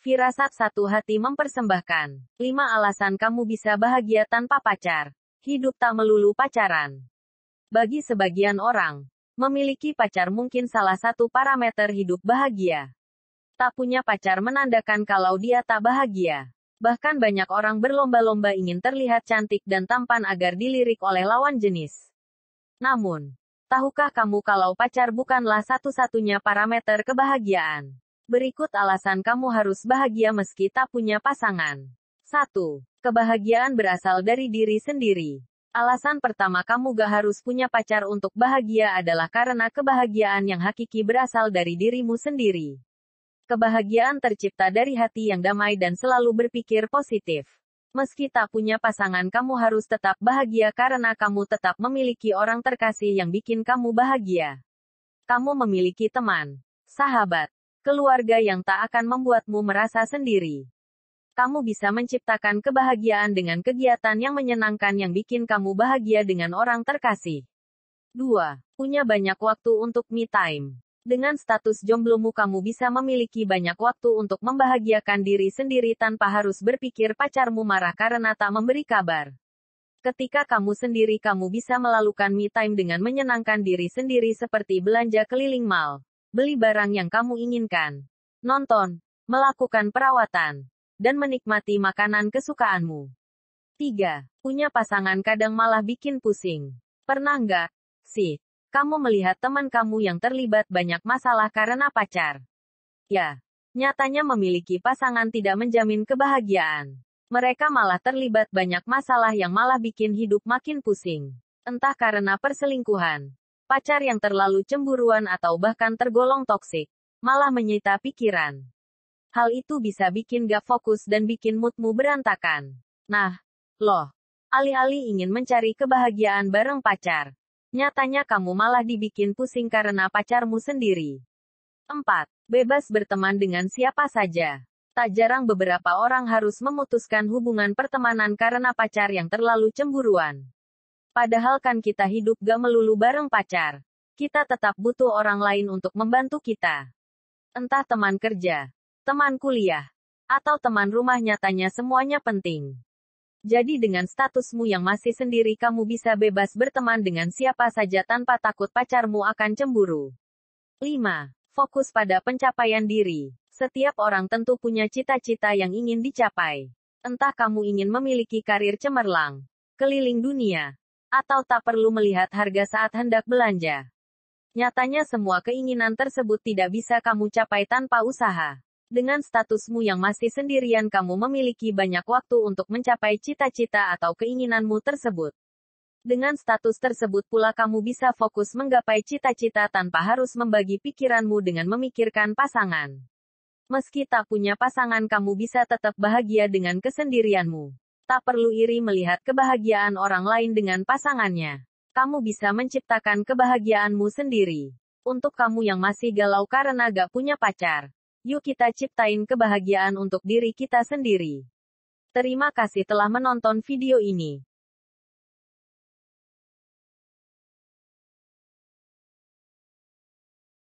Firasat Satu Hati mempersembahkan 5 alasan kamu bisa bahagia tanpa pacar. Hidup tak melulu pacaran. Bagi sebagian orang, memiliki pacar mungkin salah satu parameter hidup bahagia. Tak punya pacar menandakan kalau dia tak bahagia. Bahkan banyak orang berlomba-lomba ingin terlihat cantik dan tampan agar dilirik oleh lawan jenis. Namun, tahukah kamu kalau pacar bukanlah satu-satunya parameter kebahagiaan? Berikut alasan kamu harus bahagia meski tak punya pasangan. 1. Kebahagiaan berasal dari diri sendiri. Alasan pertama kamu gak harus punya pacar untuk bahagia adalah karena kebahagiaan yang hakiki berasal dari dirimu sendiri. Kebahagiaan tercipta dari hati yang damai dan selalu berpikir positif. Meski tak punya pasangan, kamu harus tetap bahagia karena kamu tetap memiliki orang terkasih yang bikin kamu bahagia. Kamu memiliki teman, sahabat, keluarga yang tak akan membuatmu merasa sendiri. Kamu bisa menciptakan kebahagiaan dengan kegiatan yang menyenangkan yang bikin kamu bahagia dengan orang terkasih. 2. Punya banyak waktu untuk me time. Dengan status jomblomu kamu bisa memiliki banyak waktu untuk membahagiakan diri sendiri tanpa harus berpikir pacarmu marah karena tak memberi kabar. Ketika kamu sendiri kamu bisa melakukan me time dengan menyenangkan diri sendiri seperti belanja keliling mal beli barang yang kamu inginkan, nonton, melakukan perawatan, dan menikmati makanan kesukaanmu. 3. Punya pasangan kadang malah bikin pusing. Pernah nggak, sih, kamu melihat teman kamu yang terlibat banyak masalah karena pacar? Ya, nyatanya memiliki pasangan tidak menjamin kebahagiaan. Mereka malah terlibat banyak masalah yang malah bikin hidup makin pusing. Entah karena perselingkuhan, Pacar yang terlalu cemburuan atau bahkan tergolong toksik, malah menyita pikiran. Hal itu bisa bikin gak fokus dan bikin moodmu berantakan. Nah, loh, alih-alih ingin mencari kebahagiaan bareng pacar, nyatanya kamu malah dibikin pusing karena pacarmu sendiri. 4. Bebas berteman dengan siapa saja. Tak jarang beberapa orang harus memutuskan hubungan pertemanan karena pacar yang terlalu cemburuan. Padahal kan kita hidup gak melulu bareng pacar. Kita tetap butuh orang lain untuk membantu kita. Entah teman kerja, teman kuliah, atau teman rumah nyatanya semuanya penting. Jadi dengan statusmu yang masih sendiri kamu bisa bebas berteman dengan siapa saja tanpa takut pacarmu akan cemburu. 5. Fokus pada pencapaian diri. Setiap orang tentu punya cita-cita yang ingin dicapai. Entah kamu ingin memiliki karir cemerlang, keliling dunia, atau tak perlu melihat harga saat hendak belanja. Nyatanya semua keinginan tersebut tidak bisa kamu capai tanpa usaha. Dengan statusmu yang masih sendirian kamu memiliki banyak waktu untuk mencapai cita-cita atau keinginanmu tersebut. Dengan status tersebut pula kamu bisa fokus menggapai cita-cita tanpa harus membagi pikiranmu dengan memikirkan pasangan. Meski tak punya pasangan kamu bisa tetap bahagia dengan kesendirianmu tak perlu iri melihat kebahagiaan orang lain dengan pasangannya. Kamu bisa menciptakan kebahagiaanmu sendiri. Untuk kamu yang masih galau karena gak punya pacar, yuk kita ciptain kebahagiaan untuk diri kita sendiri. Terima kasih telah menonton video ini.